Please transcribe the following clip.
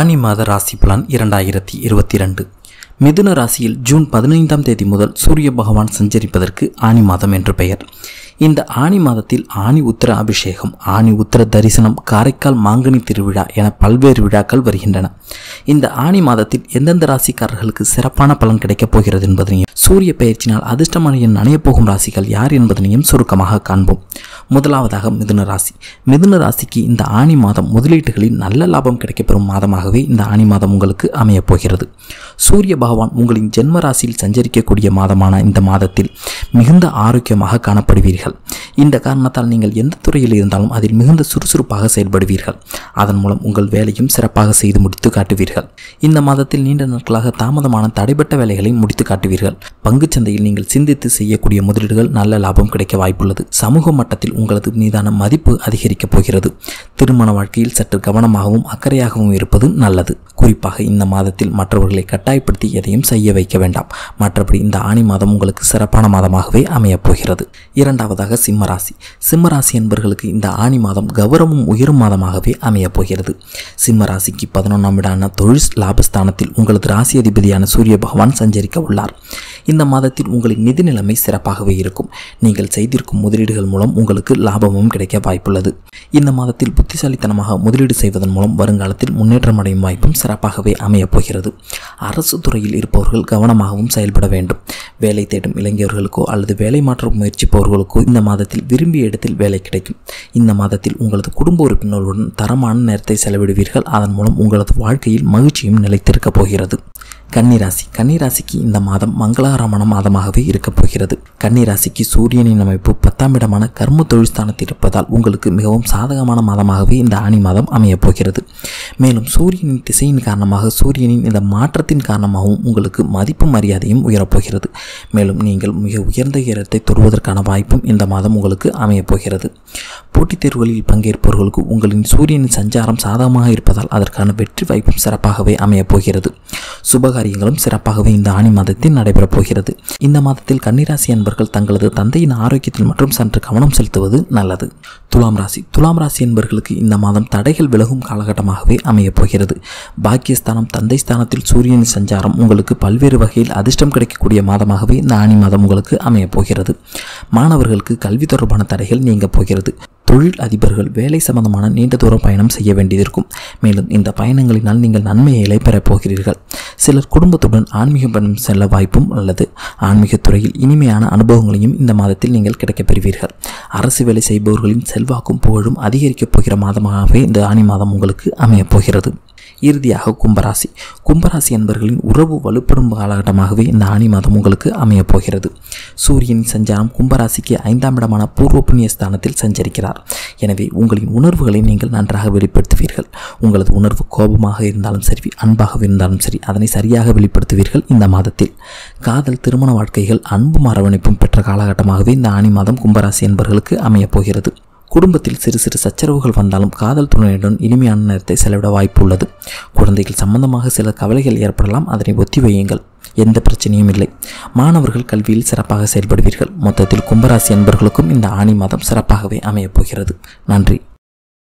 ஆனி மாத ராசி பலன் இரண்டாயிரத்தி இருபத்தி ரெண்டு மிதுன ராசியில் ஜூன் பதினைந்தாம் தேதி முதல் சூரிய பகவான் சஞ்சரிப்பதற்கு ஆனி மாதம் என்று பெயர் இந்த ஆணி மாதத்தில் ஆணி உத்திர அபிஷேகம் ஆணி உத்திர தரிசனம் காரைக்கால் மாங்கனி திருவிழா என பல்வேறு விழாக்கள் வருகின்றன இந்த ஆணி மாதத்தில் எந்தெந்த ராசிக்காரர்களுக்கு சிறப்பான பலன் கிடைக்கப் போகிறது என்பதனையும் சூரிய பயிற்சினால் அதிர்ஷ்டமான என் நனையப் போகும் ராசிகள் யார் என்பதனையும் சுருக்கமாக காண்போம் முதலாவதாக மிதுன ராசி மிதுன ராசிக்கு இந்த ஆணி மாதம் முதலீட்டுகளில் நல்ல லாபம் கிடைக்கப்பெறும் மாதமாகவே இந்த ஆணி மாதம் உங்களுக்கு அமையப் போகிறது சூரிய பகவான் உங்களின் ஜென்ம ராசியில் சஞ்சரிக்கக்கூடிய மாதமான இந்த மாதத்தில் மிகுந்த ஆரோக்கியமாக காணப்படுவீர்கள் செய்வீர்கள் இந்த காரணத்தால் நீங்கள் எந்த துறையில் இருந்தாலும் அதில் மிகுந்த சுறுசுறுப்பாக செயல்படுவீர்கள் அதன் மூலம் உங்கள் வேலையும் சிறப்பாக செய்து முடித்து காட்டுவீர்கள் இந்த மாதத்தில் நீண்ட நாட்களாக தாமதமான தடைபட்ட வேலைகளை முடித்து காட்டுவீர்கள் பங்கு சந்தையில் நீங்கள் சிந்தித்து செய்யக்கூடிய முதலீடுகள் நல்ல லாபம் கிடைக்க வாய்ப்புள்ளது சமூக மட்டத்தில் உங்களது மீதான மதிப்பு அதிகரிக்கப் போகிறது திருமண வாழ்க்கையில் சற்று கவனமாகவும் அக்கறையாகவும் இருப்பது நல்லது குறிப்பாக இந்த மாதத்தில் மற்றவர்களை கட்டாயப்படுத்தி எதையும் செய்ய வைக்க வேண்டாம் மற்றபடி இந்த ஆணி மாதம் உங்களுக்கு சிறப்பான மாதமாகவே அமையப் போகிறது இரண்டாவது பார்ப்பதாக சிம்மராசி சிம்மராசி என்பவர்களுக்கு இந்த ஆணி மாதம் கௌரவம் உயரும் மாதமாகவே அமையப் போகிறது சிம்மராசிக்கு பதினொன்றாம் இடான தொழில் லாபஸ்தானத்தில் உங்களது ராசி அதிபதியான சூரிய பகவான் சஞ்சரிக்க உள்ளார் இந்த மாதத்தில் உங்களின் நிதி நிலைமை சிறப்பாகவே இருக்கும் நீங்கள் செய்திருக்கும் முதலீடுகள் மூலம் உங்களுக்கு லாபமும் கிடைக்க வாய்ப்புள்ளது இந்த மாதத்தில் புத்திசாலித்தனமாக முதலீடு செய்வதன் மூலம் வருங்காலத்தில் முன்னேற்றம் அடையும் வாய்ப்பும் சிறப்பாகவே அமையப் போகிறது அரசு துறையில் இருப்பவர்கள் கவனமாகவும் செயல்பட வேண்டும் வேலை தேடும் இளைஞர்களுக்கோ அல்லது வேலை மாற்ற முயற்சிப்பவர்களுக்கோ இந்த மாதத்தில் விரும்பிய இடத்தில் வேலை கிடைக்கும் இந்த மாதத்தில் உங்களது குடும்ப உறுப்பினர்களுடன் தரமான நேரத்தை செலவிடுவீர்கள் அதன் மூலம் உங்களது வாழ்க்கையில் மகிழ்ச்சியும் நிலைத்திருக்கப் போகிறது கன்னிராசி கன்னிராசிக்கு இந்த மாதம் மங்களகரமான மாதமாகவே இருக்கப் போகிறது கன்னிராசிக்கு சூரியனின் அமைப்பு பத்தாம் இடமான கர்ம ஸ்தானத்தில் இருப்பதால் உங்களுக்கு மிகவும் சாதகமான மாதமாகவே இந்த ஆணி மாதம் அமையப் போகிறது மேலும் சூரியனின் திசையின் காரணமாக சூரியனின் இந்த மாற்றத்தின் காரணமாகவும் உங்களுக்கு மதிப்பு மரியாதையும் உயரப்போகிறது மேலும் நீங்கள் மிக உயர்ந்த இடத்தை தொடுவதற்கான வாய்ப்பும் இந்த மாதம் உங்களுக்கு அமையப்போகிறது போட்டித் தேர்வுகளில் பங்கேற்பவர்களுக்கு உங்களின் சூரியனின் சஞ்சாரம் சாதகமாக இருப்பதால் அதற்கான வெற்றி வாய்ப்பும் சிறப்பாகவே அமையப்போகிறது சுபகாரியங்களும் சிறப்பாகவே இந்த ஆணி மாதத்தில் நடைபெறப் போகிறது இந்த மாதத்தில் கன்னிராசி அன்பர்கள் தங்களது தந்தையின் ஆரோக்கியத்தில் மற்றும் சற்று கவனம் செலுத்துவது நல்லது துலாம் ராசி துலாம் ராசி என்பர்களுக்கு இந்த மாதம் தடைகள் விலகும் காலகட்டமாகவே அமையப் போகிறது பாக்கியஸ்தானம் தந்தை ஸ்தானத்தில் சூரியனின் சஞ்சாரம் உங்களுக்கு பல்வேறு வகையில் அதிர்ஷ்டம் கிடைக்கக்கூடிய மாதமாகவே இந்த ஆணி மாதம் உங்களுக்கு அமையப் போகிறது மாணவர்களுக்கு கல்வி தொடர்பான தடைகள் நீங்கப் போகிறது தொழில் அதிபர்கள் வேலை சம்பந்தமான நீண்ட தூர பயணம் செய்ய வேண்டியிருக்கும் மேலும் இந்த பயணங்களினால் நீங்கள் நன்மையை இலை பெறப் போகிறீர்கள் சிலர் குடும்பத்துடன் ஆன்மீக பயணம் செல்ல வாய்ப்பும் உள்ளது ஆன்மீகத்துறையில் இனிமையான அனுபவங்களையும் இந்த மாதத்தில் நீங்கள் கிடைக்கப் பெறுவீர்கள் அரசு வேலை செய்பவர்களின் செல்வாக்கும் புகழும் அதிகரிக்கப் போகிற மாதமாகவே இந்த ஆணி மாதம் உங்களுக்கு அமையப் போகிறது இறுதியாக கும்பராசி கும்பராசி என்பர்களின் உறவு வலுப்படும் காலகட்டமாகவே இந்த ஆணி மாதம் உங்களுக்கு அமையப் போகிறது சூரியன் சஞ்சாரம் கும்பராசிக்கு ஐந்தாம் இடமான பூர்வ புண்ணிய ஸ்தானத்தில் சஞ்சரிக்கிறார் எனவே உங்களின் உணர்வுகளை நீங்கள் நன்றாக வெளிப்படுத்துவீர்கள் உங்களது உணர்வு கோபமாக இருந்தாலும் சரி அன்பாக இருந்தாலும் சரி அதனை சரியாக வெளிப்படுத்துவீர்கள் இந்த மாதத்தில் காதல் திருமண வாழ்க்கைகள் அன்பும் அரவணைப்பும் பெற்ற காலகட்டமாகவே இந்த ஆணி மாதம் கும்பராசி என்பர்களுக்கு அமையப் போகிறது குடும்பத்தில் சிறு சிறு சச்சரவுகள் வந்தாலும் காதல் துணையுடன் இனிமையான நேரத்தை செலவிட வாய்ப்பு உள்ளது குழந்தைகள் சம்பந்தமாக சில கவலைகள் ஏற்படலாம் அதனை ஒத்தி வையுங்கள் எந்த பிரச்சனையும் இல்லை மாணவர்கள் கல்வியில் சிறப்பாக செயல்படுவீர்கள் மொத்தத்தில் கும்பராசி அன்பர்களுக்கும் இந்த ஆணி மாதம் சிறப்பாகவே அமையப் போகிறது நன்றி